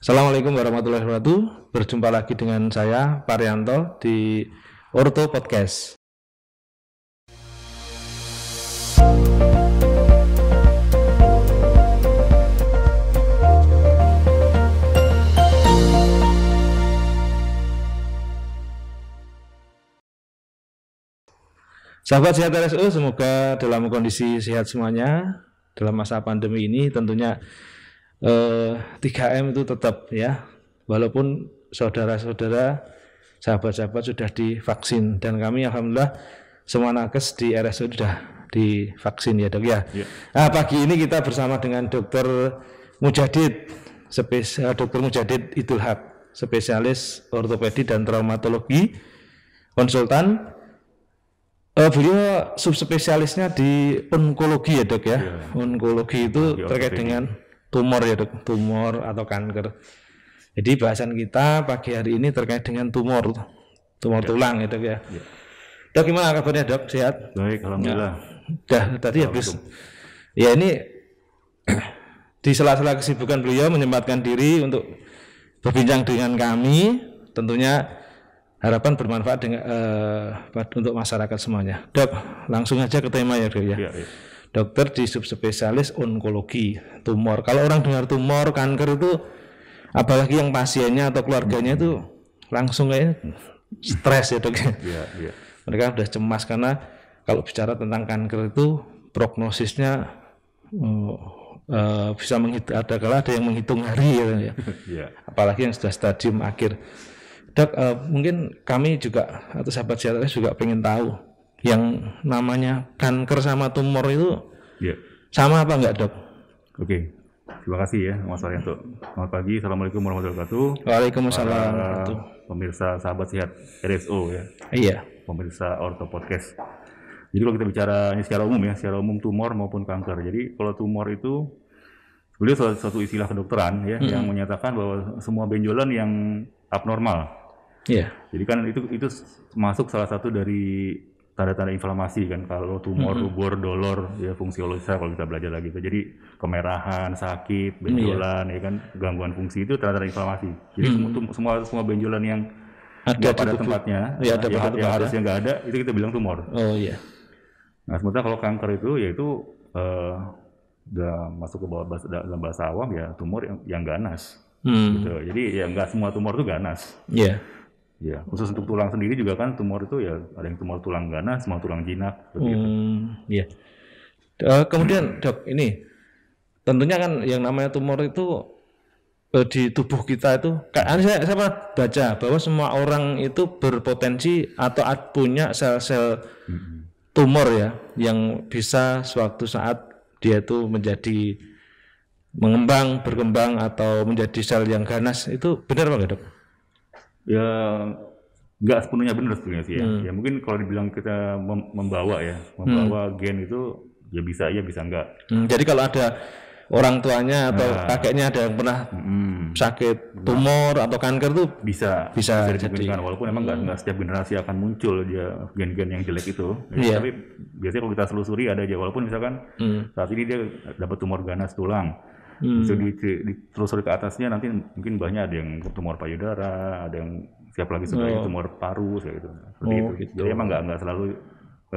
Assalamualaikum warahmatullahi wabarakatuh. Berjumpa lagi dengan saya Parianto di Orto Podcast. Sahabat sehat RSU, semoga dalam kondisi sehat semuanya. Dalam masa pandemi ini tentunya eh, 3M itu tetap ya walaupun saudara-saudara sahabat-sahabat sudah divaksin dan kami alhamdulillah semua nakes di RS sudah divaksin ya dok ya. ya. Nah, pagi ini kita bersama dengan dokter Mujadid spesial eh, dokter Mujadid Idul Haq spesialis ortopedi dan traumatologi konsultan Uh, beliau subspesialisnya di onkologi ya dok ya. ya. Onkologi itu terkait dengan tumor ya dok, tumor atau kanker. Jadi bahasan kita pagi hari ini terkait dengan tumor, tumor ya. tulang itu ya, ya. ya. Dok gimana kabarnya dok? Sehat? Baik, alhamdulillah. Ya. Dah tadi habis. Ya ini di sela-sela kesibukan beliau menyempatkan diri untuk berbincang dengan kami. Tentunya harapan bermanfaat dengan, uh, untuk masyarakat semuanya. Dok, langsung aja ke tema ya dok ya. ya, ya dokter di subspesialis onkologi tumor. Kalau orang dengar tumor, kanker itu apalagi yang pasiennya atau keluarganya itu langsung kayak stres ya dok. Ya, ya. Mereka sudah cemas karena kalau bicara tentang kanker itu prognosisnya uh, uh, bisa menghitung ada kalau ada yang menghitung hari ya, kan, ya. Iya. Apalagi yang sudah stadium akhir. Dok, uh, mungkin kami juga atau sahabat CRS juga pengen tahu yang namanya kanker sama tumor itu yeah. sama apa enggak dok? Oke, okay. terima kasih ya Mas untuk Selamat pagi, Assalamualaikum warahmatullahi wabarakatuh. Waalaikumsalam. wabarakatuh. pemirsa sahabat sehat RSO ya. Iya. Pemirsa Orto Podcast. Jadi kalau kita bicara ini secara umum ya, secara umum tumor maupun kanker. Jadi kalau tumor itu beliau suatu, suatu istilah kedokteran ya mm -hmm. yang menyatakan bahwa semua benjolan yang abnormal. Iya. Yeah. Jadi kan itu itu masuk salah satu dari tanda-tanda inflamasi kan kalau tumor, hmm. rubor, dolor ya fungsi kalau kita belajar lagi itu. Jadi kemerahan, sakit, iya. benjolan hmm, ya kan gangguan fungsi itu tanda-tanda inflamasi. Jadi hmm. semua semua benjolan yang ada pada tempatnya, iya, ya, ada yang, pada yang harusnya nggak ada itu kita bilang tumor. Oh iya. Nah sementara kalau kanker itu yaitu uh, eh, udah masuk ke bawah bahasa, dalam bahasa awam ya tumor yang, yang ganas. Hmm. Gitu. Jadi ya nggak semua tumor itu ganas. Iya. Yeah Ya, khusus untuk hmm. tulang sendiri juga kan tumor itu ya ada yang tumor tulang ganas, tumor tulang jinak Hmm, iya. Uh, kemudian dok ini tentunya kan yang namanya tumor itu uh, di tubuh kita itu kan saya, saya pernah baca bahwa semua orang itu berpotensi atau punya sel-sel hmm. tumor ya yang bisa suatu saat dia itu menjadi mengembang, berkembang atau menjadi sel yang ganas itu benar Pak dok? ya nggak sepenuhnya benar sebenarnya sih ya. Hmm. Ya mungkin kalau dibilang kita mem membawa ya, membawa hmm. gen itu ya bisa ya bisa enggak. Hmm, jadi kalau ada orang tuanya atau nah, kakeknya ada yang pernah hmm, sakit nah. tumor nah, atau kanker tuh bisa bisa, bisa jadi walaupun emang nggak hmm. Gak, setiap generasi akan muncul dia gen-gen yang jelek itu ya, yeah. tapi biasanya kalau kita selusuri ada aja walaupun misalkan hmm. saat ini dia dapat tumor ganas tulang hmm. itu ditelusuri ke atasnya nanti mungkin banyak ada yang tumor payudara ada yang siap lagi sebenarnya oh. tumor paru kayak gitu. seperti oh, itu gitu. jadi emang nggak selalu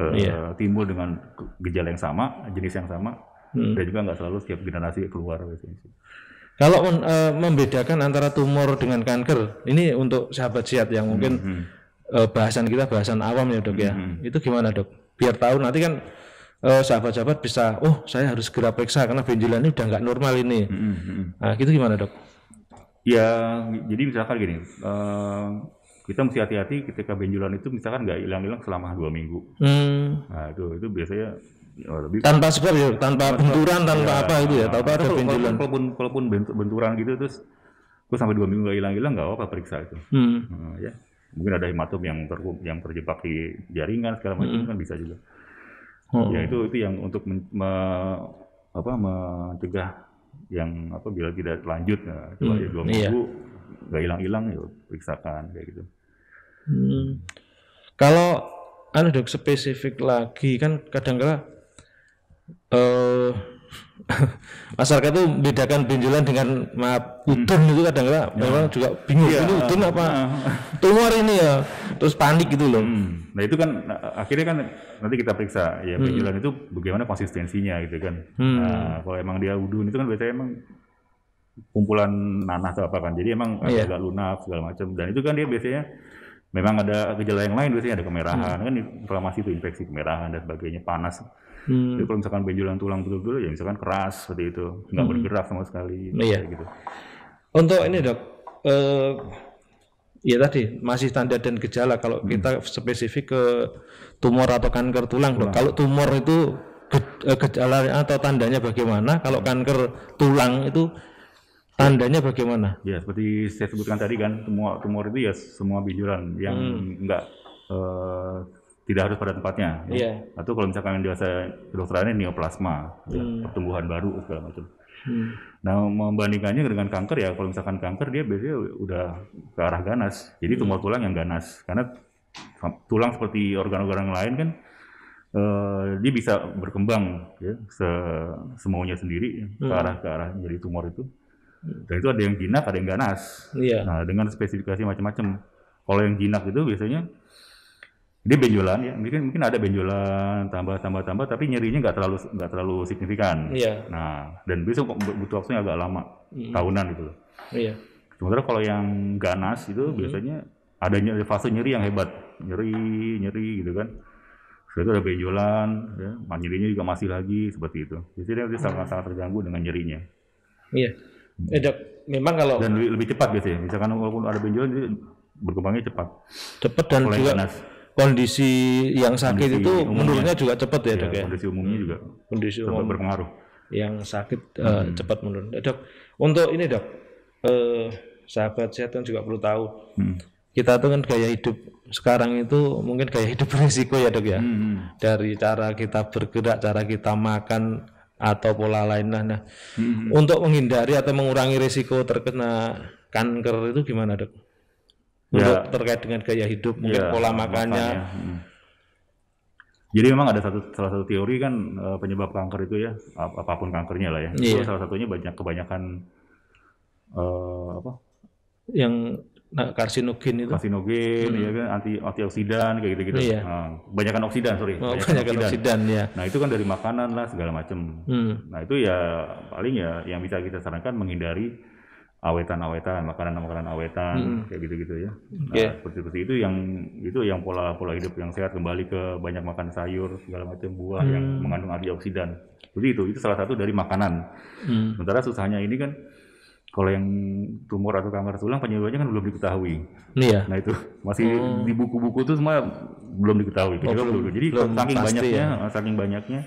uh, eh, yeah. timbul dengan gejala yang sama jenis yang sama hmm. dan juga nggak selalu setiap generasi keluar biasanya kalau uh, membedakan antara tumor dengan kanker, ini untuk sahabat sehat yang mungkin -hmm. uh, bahasan kita bahasan awam ya dok ya. Hmm, hmm. Itu gimana dok? Biar tahu nanti kan Eh, sahabat-sahabat bisa, oh saya harus segera periksa karena benjolan ini udah nggak normal ini. Mm -hmm. Nah, gitu gimana dok? Ya, jadi misalkan gini, uh, kita mesti hati-hati ketika benjolan itu misalkan nggak hilang-hilang selama dua minggu. Mm. Nah, itu itu biasanya oh, lebih tanpa sebab ya, tanpa benturan, tanpa ya, apa gitu ya, tanpa ada benjolan. Kalaupun kalaupun benturan gitu terus gue sampai dua minggu nggak hilang-hilang nggak apa-apa periksa itu. Hmm. Nah, ya mungkin ada hematom yang ter, yang terjebak di jaringan segala macam hmm. kan bisa juga. Hmm. Ya oh. itu itu yang untuk men, me, apa mencegah yang apa bila tidak lanjut ya coba hmm. ya dua minggu iya. nggak iya. hilang-hilang ya periksakan kayak gitu. Hmm. Kalau anu dok spesifik lagi kan kadang-kadang eh masyarakat itu bedakan benjolan dengan maaf utun hmm. itu kadang-kadang ya. memang juga bingung ya, ini utun apa tumor ini ya terus panik gitu loh. Hmm. Nah itu kan eh, akhirnya kan nanti kita periksa ya hmm. penjualan itu bagaimana konsistensinya gitu kan. Hmm. Nah, kalau emang dia udun itu kan biasanya emang kumpulan nanah atau apa kan. Jadi emang yeah. agak lunak segala macam dan itu kan dia biasanya memang ada gejala yang lain biasanya ada kemerahan hmm. kan inflamasi itu infeksi kemerahan dan sebagainya panas. Hmm. Jadi kalau misalkan benjolan tulang betul-betul ya misalkan keras seperti itu nggak hmm. bergerak sama sekali. Iya. Gitu. Untuk ini dok. Uh, ya tadi masih tanda dan gejala kalau hmm. kita spesifik ke tumor atau kanker tulang, tulang. kalau tumor itu eh, gejala atau tandanya bagaimana kalau hmm. kanker tulang itu tandanya ya. bagaimana ya seperti saya sebutkan tadi kan tumor tumor itu ya semua bijuran yang hmm. enggak uh, tidak harus pada tempatnya. Ya. Yeah. Atau kalau misalkan yang dewasa kedokterannya neoplasma, ya, hmm. ya, pertumbuhan baru segala macam. Hmm. Nah, membandingkannya dengan kanker ya, kalau misalkan kanker dia biasanya udah ke arah ganas. Jadi hmm. tumor tulang yang ganas. Karena tulang seperti organ-organ lain kan eh, dia bisa berkembang ya, se semaunya sendiri ya, ke hmm. arah ke arah jadi tumor itu. Dan itu ada yang jinak, ada yang ganas. Yeah. Nah, dengan spesifikasi macam-macam. Kalau yang jinak itu biasanya dia benjolan ya, mungkin mungkin ada benjolan tambah tambah tambah, tapi nyerinya nggak terlalu nggak terlalu signifikan. Iya. Nah, dan biasanya butuh waktunya agak lama, mm. tahunan gitu loh. Iya. Sementara kalau yang ganas itu mm. biasanya ada fase nyeri yang hebat, nyeri nyeri gitu kan. Setelah itu ada benjolan, ya, nyerinya juga masih lagi seperti itu. Jadi dia sangat-sangat terganggu dengan nyerinya. Iya. Eh, dok, memang kalau dan lebih, lebih cepat biasanya. Misalkan walaupun ada benjolan, berkembangnya cepat. Cepat dan Mulai juga ganas kondisi yang sakit kondisi itu umumnya, juga cepat ya, ya dok ya. Kondisi umumnya juga kondisi umum berpengaruh. Yang sakit eh, hmm. uh, cepat menurun. Eh, dok, untuk ini dok, uh, sahabat sehat kan juga perlu tahu. Hmm. Kita tuh kan gaya hidup sekarang itu mungkin gaya hidup berisiko ya dok ya. Hmm, hmm. Dari cara kita bergerak, cara kita makan atau pola lain Nah, hmm, hmm. untuk menghindari atau mengurangi risiko terkena kanker itu gimana dok? yeah. terkait dengan gaya hidup mungkin yeah, pola makannya. makannya. Hmm. Jadi memang ada satu salah satu teori kan eh, penyebab kanker itu ya ap apapun kankernya lah ya. Yeah. Itu iya. salah satunya banyak kebanyakan uh, apa? Yang nah, karsinogen itu. Karsinogen, hmm. ya kan anti antioksidan kayak gitu-gitu. Iya. Nah, banyakan oksidan, sorry. Oh, banyakan, banyakan oksidan. oksidan ya. Nah, itu kan dari makanan lah segala macam. Hmm. Nah, itu ya paling ya yang bisa kita sarankan menghindari awetan-awetan, makanan-makanan awetan, hmm. kayak gitu-gitu ya. Okay. Nah, seperti seperti itu yang itu yang pola pola hidup yang sehat kembali ke banyak makan sayur, segala macam buah hmm. yang mengandung antioksidan. Jadi itu itu salah satu dari makanan. Hmm. Sementara susahnya ini kan kalau yang tumor atau kanker tulang penyebabnya kan belum diketahui. Iya. Nah itu masih hmm. di buku-buku itu semua belum diketahui. Oh, belum, belum. Jadi belum saking banyaknya, ya. saking banyaknya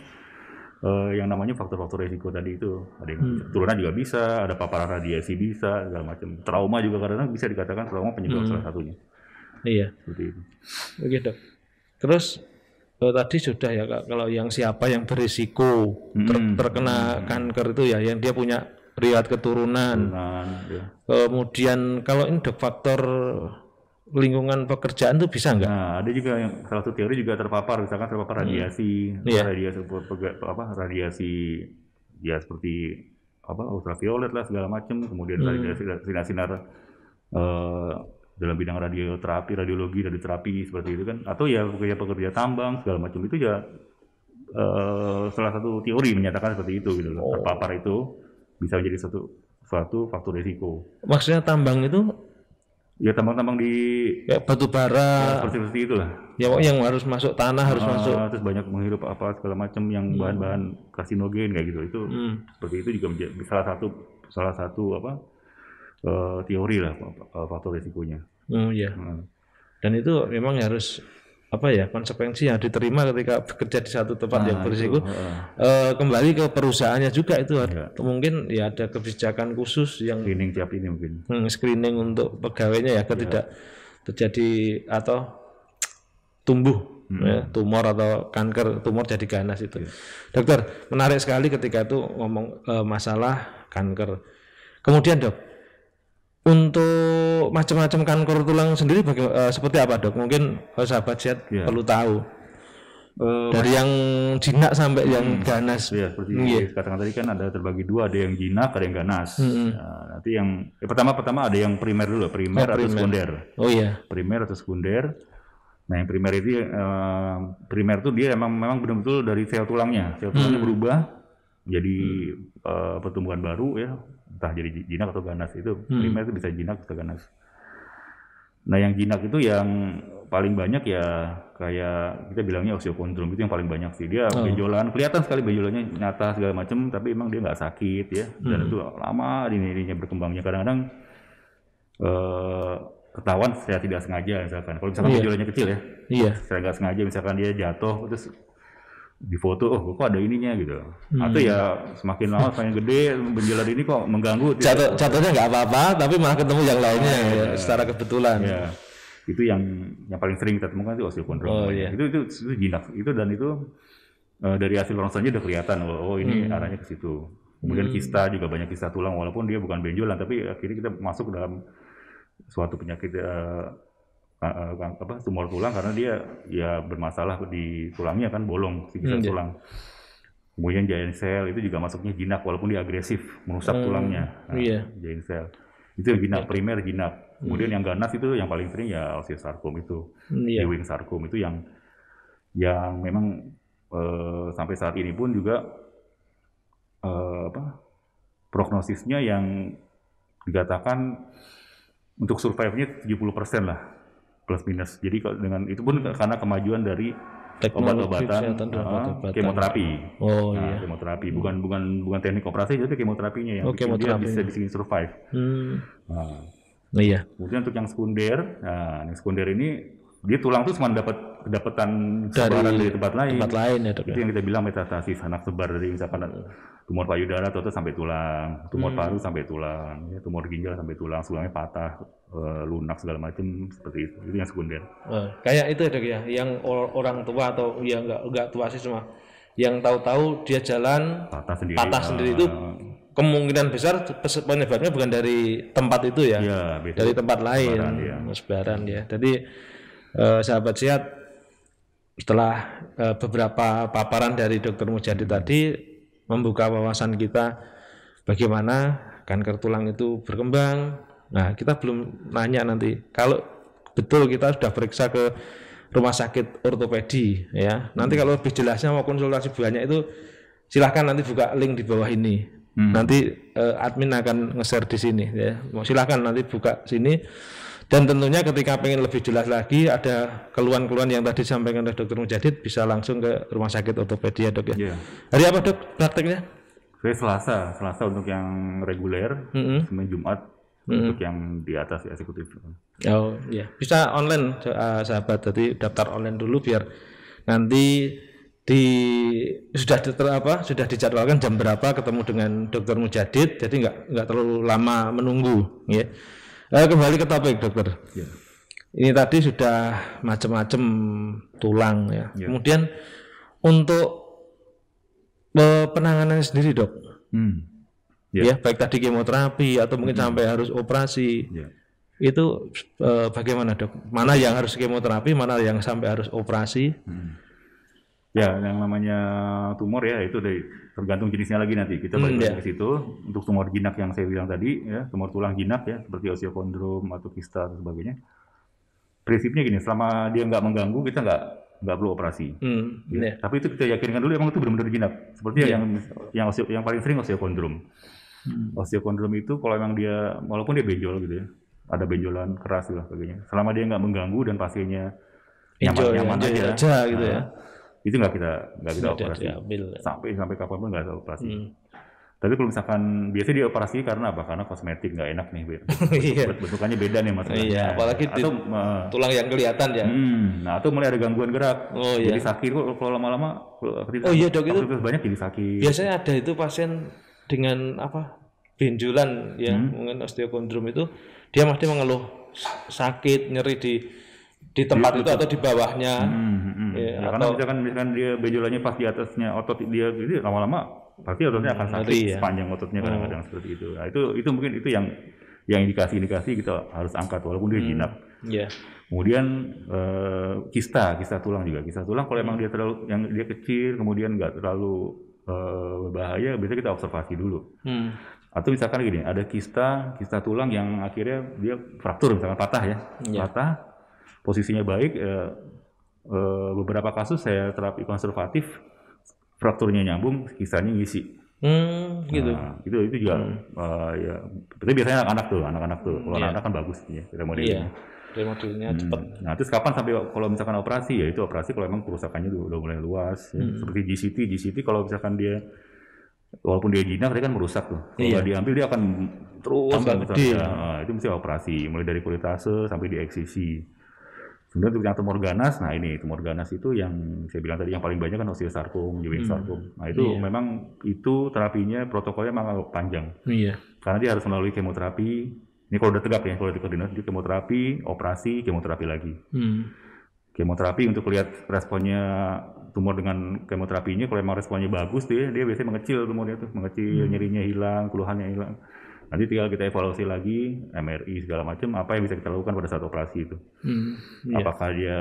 uh, yang namanya faktor-faktor risiko tadi itu ada yang hmm. turunan juga bisa ada paparan radiasi bisa segala macam trauma juga karena bisa dikatakan trauma penyebab hmm. salah satunya iya seperti itu oke dok terus Oh, tadi sudah ya kak, kalau yang siapa yang berisiko hmm. ter terkena hmm. kanker itu ya yang dia punya riwayat keturunan. keturunan ya. Kemudian kalau ini dok faktor oh lingkungan pekerjaan tuh bisa nggak? Nah, ada juga yang salah satu teori juga terpapar, misalkan terpapar hmm. radiasi, hmm. Iya. yeah. radiasi apa radiasi ya seperti apa ultraviolet lah segala macam, kemudian hmm. radiasi sinar-sinar uh, eh, dalam bidang radioterapi, radiologi, radioterapi seperti itu kan, atau ya pekerja-pekerja tambang segala macam itu ya uh, salah satu teori menyatakan seperti itu gitu loh. Oh. Terpapar itu bisa menjadi satu suatu faktor risiko. Maksudnya tambang itu ya tambang-tambang di ya, batu bara ya, seperti seperti lah. ya pokoknya yang harus masuk tanah harus uh, masuk terus banyak menghirup apa segala macam yang hmm. bahan-bahan hmm. kasinogen kayak gitu itu hmm. seperti itu juga menjadi salah satu salah satu apa uh, teori lah faktor resikonya oh ya hmm. dan itu memang harus apa ya konsekuensi yang diterima ketika bekerja di satu tempat nah, yang ah, berisiko ah, ah. e, eh, kembali ke perusahaannya juga itu ya. mungkin ya ada kebijakan khusus yang screening tiap ini mungkin hmm, screening untuk pegawainya ya ketidak iya. ya. terjadi atau tumbuh hmm. ya, tumor atau kanker tumor jadi ganas itu ya. dokter menarik sekali ketika itu ngomong e, masalah kanker kemudian dok untuk macam-macam kanker tulang sendiri baga- uh, eh, seperti apa dok? Mungkin oh, sahabat sehat ya. perlu tahu. Uh, dari yang jinak sampai hmm, yang ganas. Ya, seperti yeah. Iya. katakan tadi kan ada terbagi dua, ada yang jinak, ada yang ganas. Hmm. Nah, nanti yang ya, eh, pertama pertama ada yang primer dulu, primer, oh, primer. atau sekunder. Oh iya. Primer atau sekunder. Nah, yang primer itu uh, primer itu dia memang memang benar-betul dari sel tulangnya. Sel tulangnya hmm. berubah jadi hmm. uh, pertumbuhan baru ya, entah jadi jinak atau ganas itu hmm. lima itu bisa jinak atau ganas nah yang jinak itu yang paling banyak ya kayak kita bilangnya osteokondrom itu yang paling banyak sih dia oh. benjolan kelihatan sekali benjolannya nyata segala macam tapi emang dia nggak sakit ya dan hmm. itu lama ini berkembangnya kadang-kadang eh, ketahuan saya tidak sengaja misalkan kalau misalkan yeah. benjolannya kecil ya iya yeah. saya nggak sengaja misalkan dia jatuh terus di foto oh kok ada ininya gitu hmm. atau ya semakin lama semakin gede menjelar ini kok mengganggu catatnya nggak apa-apa tapi malah ketemu yang lainnya ah, ya, ya. secara kebetulan ya. itu yang yang paling sering kita temukan itu osteochondrosis oh, ya. iya. itu, itu itu jinak itu dan itu uh, dari hasil ronsennya udah kelihatan oh, oh ini hmm. arahnya ke situ kemudian hmm. kista juga banyak kista tulang walaupun dia bukan benjolan tapi akhirnya kita masuk dalam suatu penyakit uh, apa tumor tulang karena dia ya bermasalah di tulangnya kan bolong sekitar hmm, iya. tulang. Yeah. Kemudian giant cell itu juga masuknya jinak walaupun dia agresif merusak hmm, tulangnya. Nah, iya. Giant cell. Itu jinak yeah. primer jinak. Kemudian hmm. yang ganas itu yang paling sering ya osteosarkom itu. Hmm, iya. Ewing sarkom itu yang yang memang eh, sampai saat ini pun juga eh, apa prognosisnya yang dikatakan untuk survive-nya 70% lah plus minus. Jadi dengan itu pun karena kemajuan dari obat-obatan uh, kemoterapi. Oh nah, iya. Kemoterapi bukan bukan bukan teknik operasi jadi kemoterapinya yang oh, bikin dia bisa bikin survive. Hmm. Nah. Nah, iya. Kemudian untuk yang sekunder, nah, yang sekunder ini dia tulang itu cuma dapat kedapatan sebaran dari, dari tempat lain. Tempat lain ya, dok, Itu ya. yang kita bilang metastasis anak sebar dari misalkan tumor payudara atau sampai tulang, tumor hmm. paru sampai tulang, ya, tumor ginjal sampai tulang, tulangnya patah, eh, lunak segala macam seperti itu. Itu yang sekunder. Eh, kayak itu ya ya, yang orang tua atau yang enggak nggak tua sih cuma yang tahu-tahu dia jalan patah sendiri, patah sendiri itu ah. kemungkinan besar penyebabnya bukan dari tempat itu ya, ya dari tempat lain, sebaran ya. Sebaran, ya. Jadi eh, sahabat sehat setelah eh, beberapa paparan dari Dokter Mujadi tadi membuka wawasan kita bagaimana kanker tulang itu berkembang. Nah, kita belum nanya nanti kalau betul kita sudah periksa ke rumah sakit ortopedi ya. Nanti hmm. kalau lebih jelasnya mau konsultasi banyak itu silahkan nanti buka link di bawah ini. Hmm. Nanti eh, admin akan nge-share di sini ya. Silahkan nanti buka sini dan tentunya ketika pengen lebih jelas lagi ada keluhan-keluhan yang tadi disampaikan oleh dokter Mujadid bisa langsung ke rumah sakit ortopedi ya dok ya. Yeah. Hari apa dok prakteknya? Saya Selasa, Selasa untuk yang reguler, mm -hmm. Senin Jumat mm -hmm. untuk yang di atas eksekutif. Oh ya, bisa online ah, sahabat. Jadi daftar online dulu biar nanti di sudah di, apa sudah dijadwalkan jam berapa ketemu dengan dokter Mujadid jadi nggak nggak terlalu lama menunggu ya Eh, kembali ke topik dokter. Ya. Ini tadi sudah macam-macam tulang ya. ya. Kemudian untuk eh, penanganannya sendiri dok, hmm. ya. ya baik tadi kemoterapi atau mungkin hmm. sampai harus operasi. Ya itu eh, bagaimana dok? Mana yang harus kemoterapi, mana yang sampai harus operasi? Hmm. Ya, yang namanya tumor ya itu dari tergantung jenisnya lagi nanti. Kita balik hmm, ya. ke situ untuk tumor jinak yang saya bilang tadi ya, tumor tulang jinak ya seperti osteokondrom atau kista dan sebagainya. Prinsipnya gini, selama dia nggak mengganggu kita nggak nggak perlu operasi. Hmm, ya. ya. Tapi itu kita yakinkan dulu emang itu benar-benar jinak. Seperti ya. yang yang osio, yang paling sering osteokondrom. Hmm. Osteokondrom itu kalau emang dia walaupun dia benjol gitu ya, ada benjolan keras lah sebagainya. Selama dia nggak mengganggu dan pasiennya nyaman-nyaman aja, aja, aja gitu ya. nah, ya itu nggak kita nggak kita Sudah operasi diambil. sampai sampai kapan pun nggak ada operasi hmm. tapi kalau misalkan biasanya dioperasi karena apa karena kosmetik nggak enak nih iya. bentuk, bentukannya beda nih mas. iya, apalagi atau di, uh, tulang yang kelihatan ya hmm, nah atau mulai ada gangguan gerak oh, iya. jadi sakit kok kalau lama-lama oh iya dok itu banyak jadi sakit biasanya ada itu pasien dengan apa benjolan ya hmm. mungkin osteokondrom itu dia masih mengeluh sakit nyeri di di tempat itu, itu atau di bawahnya hmm. Ya, ya, atau, karena misalkan misalkan dia benjolannya pas di atasnya otot dia jadi lama-lama pasti ototnya akan hmm, sakit ya. sepanjang ototnya hmm. kadang-kadang hmm. seperti itu. Nah, itu itu mungkin itu yang yang indikasi-indikasi kita harus angkat walaupun dia jinak. Hmm. Yeah. Kemudian uh, kista, kista tulang juga. Kista tulang kalau emang dia terlalu yang dia kecil kemudian nggak terlalu eh, bahaya, biasanya kita observasi dulu. Hmm. Atau misalkan gini, ada kista, kista tulang yang akhirnya dia fraktur misalkan patah ya. Yeah. Patah posisinya baik eh, Eh, beberapa kasus saya terapi konservatif frakturnya nyambung kisahnya ngisi hmm, gitu nah, itu itu juga hmm. uh, ya tapi biasanya anak-anak tuh anak-anak tuh kalau yeah. anak-anak kan bagus ya remodelingnya yeah. hmm. cepat nah terus kapan sampai kalau misalkan operasi ya itu operasi kalau emang kerusakannya udah, mulai luas ya. hmm. seperti GCT GCT kalau misalkan dia walaupun dia jinak dia kan merusak tuh kalau yeah. diambil dia akan terus Tambah gede. Nah, itu mesti operasi mulai dari kulit sampai di eksisi Kemudian untuk yang tumor ganas, nah ini tumor ganas itu yang saya bilang tadi yang paling banyak kan osteosarkom, juwing sarkom. Hmm. Nah itu iya. memang itu terapinya protokolnya memang panjang. Iya. Karena dia harus melalui kemoterapi. Ini kalau udah tegak ya, kalau di koordinat itu kemoterapi, operasi, kemoterapi lagi. Hmm. Kemoterapi untuk lihat responnya tumor dengan kemoterapinya, kalau emang responnya bagus dia, dia biasanya mengecil tumornya tuh, mengecil, hmm. nyerinya hilang, keluhannya hilang. Nanti tinggal kita evaluasi lagi MRI segala macam apa yang bisa kita lakukan pada saat operasi itu. Hmm, iya. Apakah dia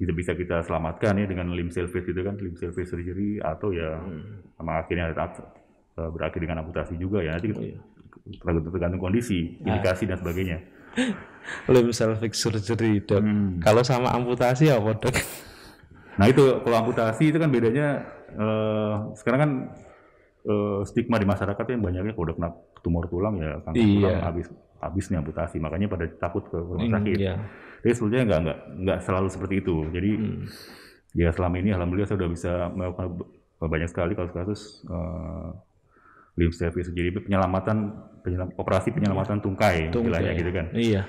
gitu, bisa kita selamatkan ya dengan limb salvage itu kan limb salvage surgery atau ya hmm. sama akhirnya e, berakhir dengan amputasi juga ya nanti kita, oh, iya. tergantung kondisi, indikasi ah. indikasi dan sebagainya. limb salvage surgery dok. Hmm. Kalau sama amputasi apa dok? Nah itu kalau amputasi itu kan bedanya uh, sekarang kan eh, stigma di masyarakat yang banyaknya kalau udah kena tumor tulang ya kanker iya. tulang habis habisnya nih amputasi makanya pada takut ke rumah hmm, sakit. Iya. Tapi sebetulnya nggak nggak nggak selalu seperti itu. Jadi hmm. ya selama ini alhamdulillah saya sudah bisa melakukan banyak sekali kasus-kasus uh, eh, limb service. Jadi penyelamatan penyelam, operasi penyelamatan tungkai, tungkai. gitu kan. Iya.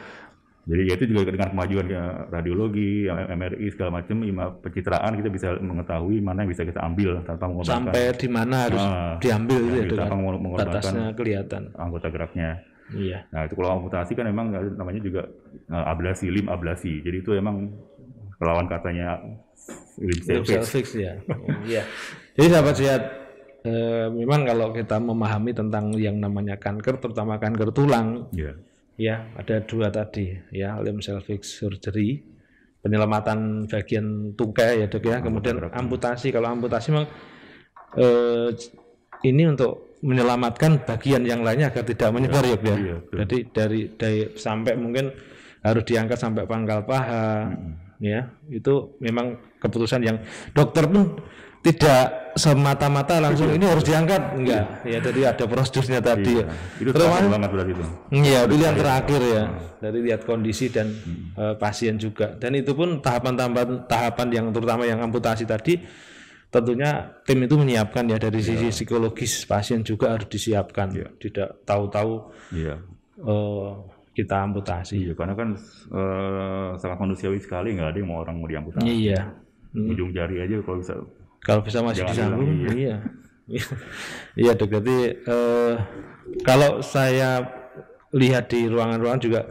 Jadi ya itu juga dengan kemajuan ya, radiologi, MRI segala macam, ya, pencitraan kita bisa mengetahui mana yang bisa kita ambil tanpa mengorbankan sampai di mana harus nah, diambil, itu tanpa ya kan? mengorbankan batasnya kelihatan anggota geraknya. Iya. Nah itu kalau amputasi kan memang namanya juga uh, ablasi, lim ablasi. Jadi itu emang lawan katanya lim selfix. ya. Iya. Jadi sahabat sehat, eh, memang kalau kita memahami tentang yang namanya kanker, terutama kanker tulang, yeah ya ada dua tadi ya limb pelvic surgery penyelamatan bagian tungkai ya dok ya kemudian amputasi kalau amputasi memang eh, ini untuk menyelamatkan bagian yang lainnya agar tidak menyebar ya, ya. ya. Iya, jadi dari dari sampai mungkin harus diangkat sampai pangkal paha hmm. ya itu memang keputusan yang dokter pun tidak semata-mata langsung iya. ini harus diangkat iya. enggak ya jadi ada prosedurnya tadi iya. itu terakhir banget berarti itu iya pilihan iya. terakhir ya hmm. dari lihat kondisi dan hmm. uh, pasien juga dan itu pun tahapan-tahapan tahapan yang terutama yang amputasi tadi tentunya tim itu menyiapkan ya dari sisi sisi psikologis pasien juga harus disiapkan tidak tahu-tahu iya. uh, kita amputasi iya karena kan uh, eh, sangat manusiawi sekali nggak ada yang mau orang mau diamputasi iya. ujung hmm. jari aja kalau bisa kalau bisa masih disambung, sana ya. iya iya dok jadi uh, kalau saya lihat di ruangan-ruangan juga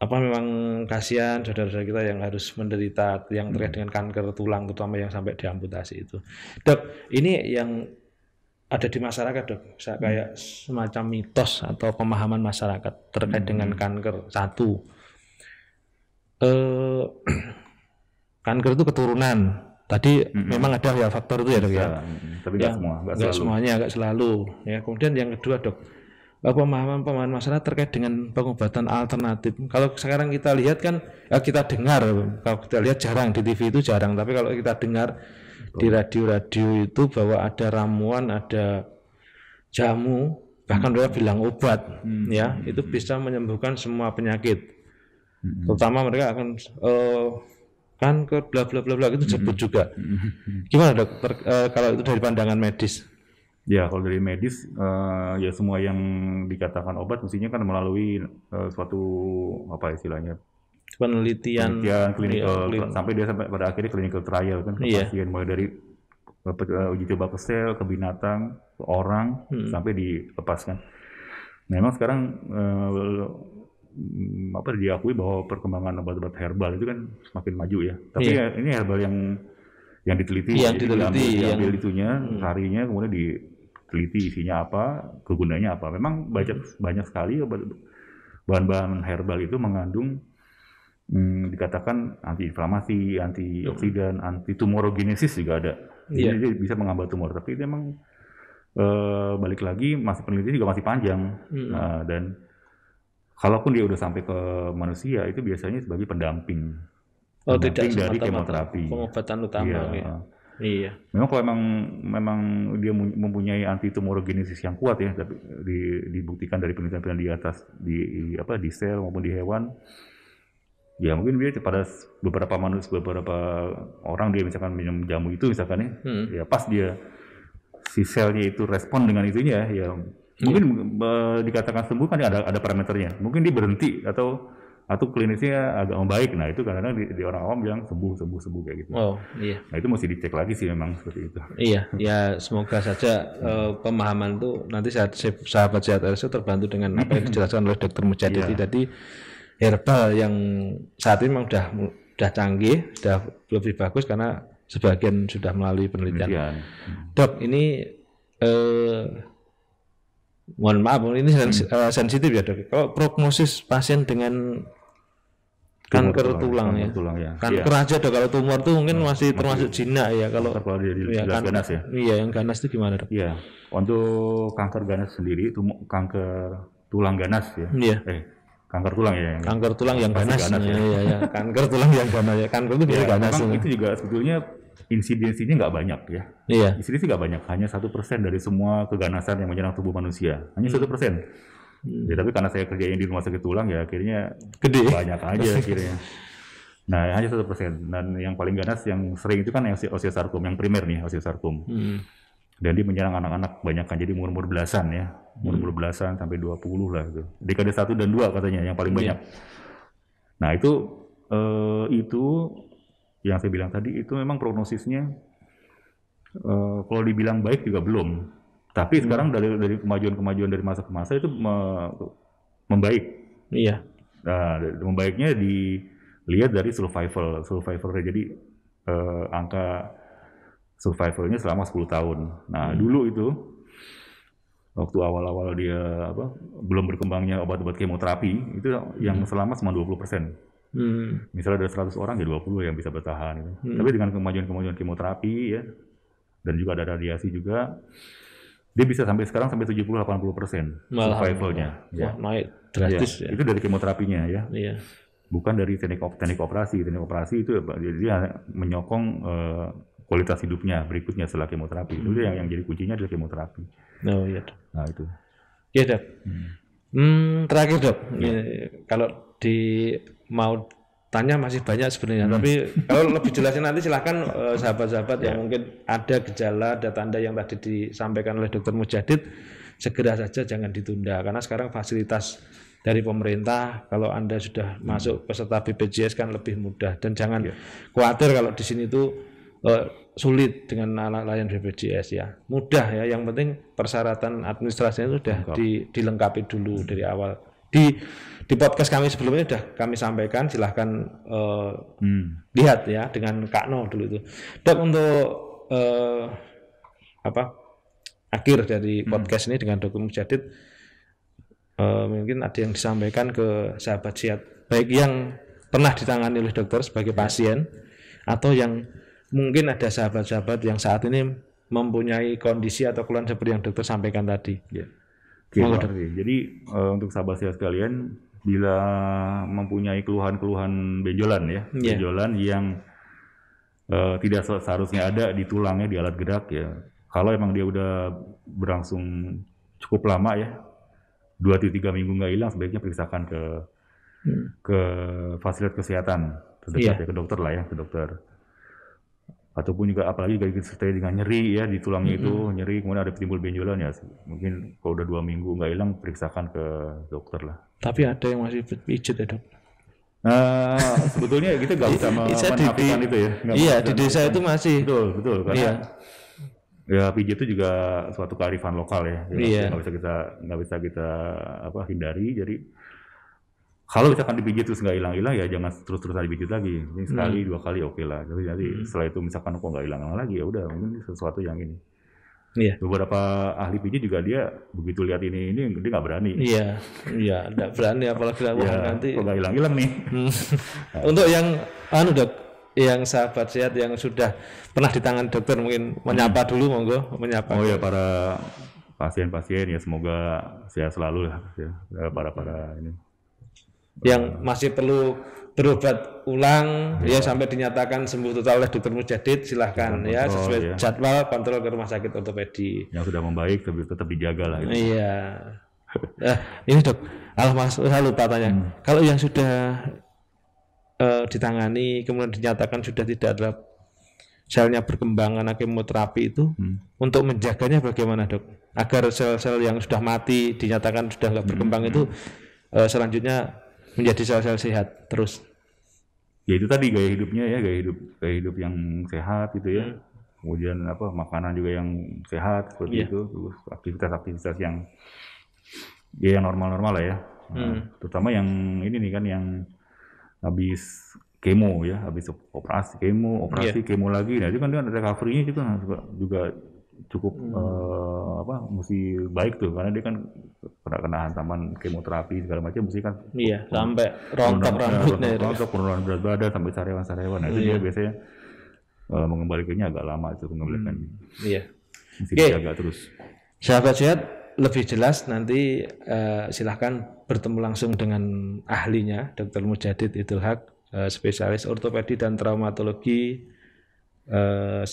apa memang kasihan saudara-saudara kita yang harus menderita yang terkait hmm. dengan kanker tulang terutama yang sampai diamputasi itu dok ini yang ada di masyarakat dok saya hmm. kayak semacam mitos atau pemahaman masyarakat terkait hmm. dengan kanker satu eh, kanker itu keturunan Tadi hmm memang ada ya faktor itu ya dok ya. ya. Tapi ya, semua, enggak, enggak semuanya, agak selalu. Ya, kemudian yang kedua dok, pemahaman pemahaman masalah terkait dengan pengobatan alternatif. Kalau sekarang kita lihat kan, ya kita dengar, kalau kita lihat jarang di TV itu jarang, tapi kalau kita dengar Betul. di radio-radio itu bahwa ada ramuan, ada jamu, bahkan hmm. bilang obat, hmm. ya itu bisa menyembuhkan semua penyakit. Hmm. Terutama mereka akan uh, kanker bla bla bla bla itu disebut mm-hmm. juga. Mm-hmm. Gimana dokter uh, eh, kalau itu dari pandangan medis? Ya, kalau dari medis, uh, ya semua yang dikatakan obat mestinya kan melalui uh, suatu apa istilahnya penelitian, penelitian clinical, klinik. Iya, sampai dia sampai pada akhirnya klinikal trial kan ke iya. pasien mulai dari uji coba ke sel, ke binatang, ke orang hmm. sampai dilepaskan. Memang sekarang Mm, apa diakui bahwa perkembangan obat-obat herbal itu kan semakin maju ya. Tapi yeah. Ya, ini herbal yang yang diteliti, iya, yang diteliti, yang, yang itunya, hmm. sarinya kemudian diteliti isinya apa, kegunaannya apa. Memang banyak banyak sekali bahan-bahan herbal itu mengandung hmm, dikatakan antiinflamasi, antioksidan, hmm. anti tumorogenesis juga ada. Yeah. Jadi iya. bisa mengambil tumor. Tapi memang uh, balik lagi masih penelitian juga masih panjang hmm. nah, dan kalaupun dia udah sampai ke manusia itu biasanya sebagai pendamping. Oh, pendamping tidak dari kemoterapi. Pengobatan utama Iya. ya. Iya. Memang kalau memang memang dia mempunyai anti tumorogenesis yang kuat ya, tapi di, dibuktikan dari penelitian-penelitian di atas di, di apa di sel maupun di hewan. Ya mungkin dia pada beberapa manusia beberapa orang dia misalkan minum jamu itu misalkan ya, hmm. ya pas dia si selnya itu respon dengan itunya ya mungkin uh, dikatakan sembuh kan ada ada parameternya. Mungkin dia berhenti atau atau klinisnya agak membaik. Nah itu karena di, di orang awam bilang sembuh sembuh sembuh kayak gitu. Oh iya. Nah itu mesti dicek lagi sih memang seperti itu. Iya ya semoga saja uh, pemahaman tuh nanti saat sahabat sehat RSU terbantu dengan apa yang dijelaskan oleh dokter Mujadi yeah. tadi herbal yang saat ini memang sudah sudah canggih, sudah lebih bagus karena sebagian sudah melalui penelitian. penelitian. Dok ini uh, mohon maaf ini sens uh, hmm. eh, sensitif ya dok. Kalau prognosis pasien dengan kanker tulang, kanker ya. tulang ya. Kanker ya. aja dok kalau tumor itu mungkin iya, masih, masih termasuk jinak ya kalau kalau ya, kan, ganas ya. Iya, yang ganas itu gimana dok? Iya. Untuk kanker ganas sendiri tumor kanker tulang ganas ya. Iya. Eh, kanker tulang ya kanker tulang yang ganas, ganas ya, ya, ya. kanker tulang yang ganas ya kanker itu ya, ganas ya. itu juga sebetulnya insidensinya nggak banyak ya iya insidensi nggak banyak hanya satu persen dari semua keganasan yang menyerang tubuh manusia hanya satu persen hmm. ya, tapi karena saya kerjain di rumah sakit tulang ya akhirnya gede banyak aja akhirnya Nah, hanya satu persen. Dan yang paling ganas yang sering itu kan yang osteosarkom, yang primer nih osteosarkom. Hmm. Dan dia menyerang anak-anak banyak kan, jadi umur-umur belasan ya umur hmm. an sampai 20 lah gitu. Dekade 1 dan 2 katanya yang paling banyak. Yeah. Nah, itu eh, itu yang saya bilang tadi itu memang prognosisnya eh, kalau dibilang baik juga belum. Tapi hmm. sekarang dari dari kemajuan-kemajuan dari masa ke masa itu me, membaik. Iya. Yeah. Nah, membaiknya dilihat dari survival, survival jadi eh, angka survivalnya selama 10 tahun. Nah, hmm. dulu itu waktu awal-awal dia apa belum berkembangnya obat-obat kemoterapi itu yang hmm. selamat cuma 20 persen. Hmm. Misalnya ada 100 orang ya 20 yang bisa bertahan. Gitu. Hmm. Tapi dengan kemajuan-kemajuan kemoterapi ya dan juga ada radiasi juga dia bisa sampai sekarang sampai 70 80 persen survivalnya. ya. naik drastis ya. ya. Itu dari kemoterapinya ya. Iya. Bukan dari teknik teknik operasi, teknik operasi itu dia menyokong uh, kualitas hidupnya berikutnya setelah kemoterapi. Hmm. Itu yang yang jadi kuncinya adalah kemoterapi. Oh iya. Dok. Nah itu. Iya dok. Hmm. hmm terakhir dok, ya. kalau di mau tanya masih banyak sebenarnya, hmm. tapi kalau lebih jelasnya nanti silahkan eh, sahabat-sahabat ya. yang mungkin ada gejala, ada tanda yang tadi disampaikan oleh dokter Mujadid, segera saja jangan ditunda karena sekarang fasilitas dari pemerintah kalau anda sudah hmm. masuk peserta BPJS kan lebih mudah dan jangan ya. khawatir kalau di sini itu. Eh, sulit dengan anak layan BPJS ya. Mudah ya, yang penting persyaratan administrasinya sudah di, dilengkapi dulu dari awal. Di di podcast kami sebelumnya sudah kami sampaikan, silahkan uh, hmm. lihat ya dengan Kak No dulu itu. Dok untuk uh, apa akhir dari hmm. podcast ini dengan dokumen jadid uh, eh, mungkin ada yang disampaikan ke sahabat siat baik yang pernah ditangani oleh dokter sebagai pasien atau yang mungkin ada sahabat-sahabat yang saat ini mempunyai kondisi atau keluhan seperti yang dokter sampaikan tadi. Ya. Oke, Jadi uh, untuk sahabat saya sekalian, bila mempunyai keluhan-keluhan benjolan ya, ya. benjolan yang uh, tidak seharusnya ada di tulangnya di alat gerak ya. Kalau emang dia udah berlangsung cukup lama ya, dua tiga minggu nggak hilang, sebaiknya periksakan ke hmm. ke fasilitas kesehatan terdekat ya, ya ke dokter lah ya ke dokter ataupun juga apalagi disertai dengan nyeri ya di tulangnya mm-hmm. itu nyeri kemudian ada timbul benjolan ya mungkin kalau udah dua minggu nggak hilang periksakan ke dokter lah. Tapi ada yang masih pijat ya dok. Nah, sebetulnya ya kita nggak bisa menafikan itu ya. Gak iya di desa itu masih. Betul betul karena iya. ya pijat itu juga suatu kearifan lokal ya. Jadi ya, iya. bisa kita nggak bisa kita apa hindari jadi kalau misalkan dipijit terus nggak hilang-hilang ya jangan terus-terusan dipijit lagi. Ini sekali hmm. dua kali oke okay lah. jadi nanti hmm. setelah itu misalkan kok nggak hilang lagi ya udah mungkin sesuatu yang ini. Iya. Beberapa ahli pijit juga dia begitu lihat ini ini dia nggak berani. Iya, iya, nggak berani apalagi kalau ya, nanti. nggak hilang-hilang nih. nah. Untuk yang anu dok, yang sahabat sehat yang sudah pernah di tangan dokter mungkin menyapa hmm. dulu monggo menyapa. Oh ya para pasien-pasien ya semoga sehat selalu lah ya eh, para para ini yang masih perlu berobat ulang ya, ya sampai dinyatakan sembuh total oleh dokter Mujadid silahkan kontrol, ya sesuai ya. jadwal kontrol ke rumah sakit ortopedi yang sudah membaik tapi tetap dijaga lah gitu. iya nah, ini dok Alhamdulillah saya lupa tanya hmm. kalau yang sudah uh, ditangani kemudian dinyatakan sudah tidak ada selnya berkembang karena kemoterapi itu hmm. untuk menjaganya bagaimana dok agar sel-sel yang sudah mati dinyatakan sudah nggak hmm. berkembang hmm. itu uh, eh, selanjutnya menjadi sel-sel sehat terus ya itu tadi gaya hidupnya ya gaya hidup gaya hidup yang sehat gitu ya kemudian apa makanan juga yang sehat seperti yeah. itu terus aktivitas-aktivitas yang ya yang normal-normal lah ya nah, hmm. terutama yang ini nih kan yang habis kemo ya habis operasi kemo operasi yeah. kemo lagi nah itu kan, kan ada recovery-nya juga juga cukup hmm. uh, apa mesti baik tuh karena dia kan pernah kena hantaman kemoterapi segala macam mesti kan iya sampai rontok rambutnya rontok penurunan berat badan sampai sarewan sarewan nah, itu iya. dia biasanya uh, mengembalikannya agak lama itu mengembalikan hmm. iya mesti okay. dijaga terus sahabat sehat lebih jelas nanti uh, silahkan bertemu langsung dengan ahlinya Dr. Mujadid Idul Haq uh, spesialis ortopedi dan traumatologi uh,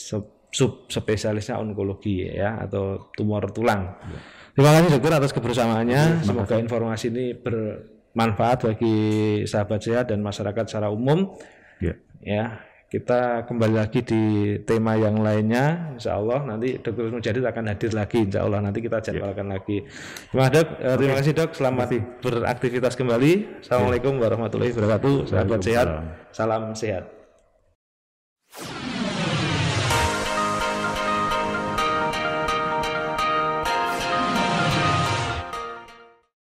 sub spesialisnya onkologi ya atau tumor tulang. Ya. Terima kasih dokter atas kebersamaannya. Ya, Semoga informasi ini bermanfaat bagi sahabat sehat dan masyarakat secara umum. Ya. ya. Kita kembali lagi di tema yang lainnya, Insya Allah nanti Dokter Mujadid akan hadir lagi, Insya Allah nanti kita ya. jadwalkan ya. lagi. Terima dok, Okay. terima kasih dok, eh, selamat kasih. beraktivitas kembali. Assalamualaikum warahmatullahi wabarakatuh. Selamat sehat, salam sehat.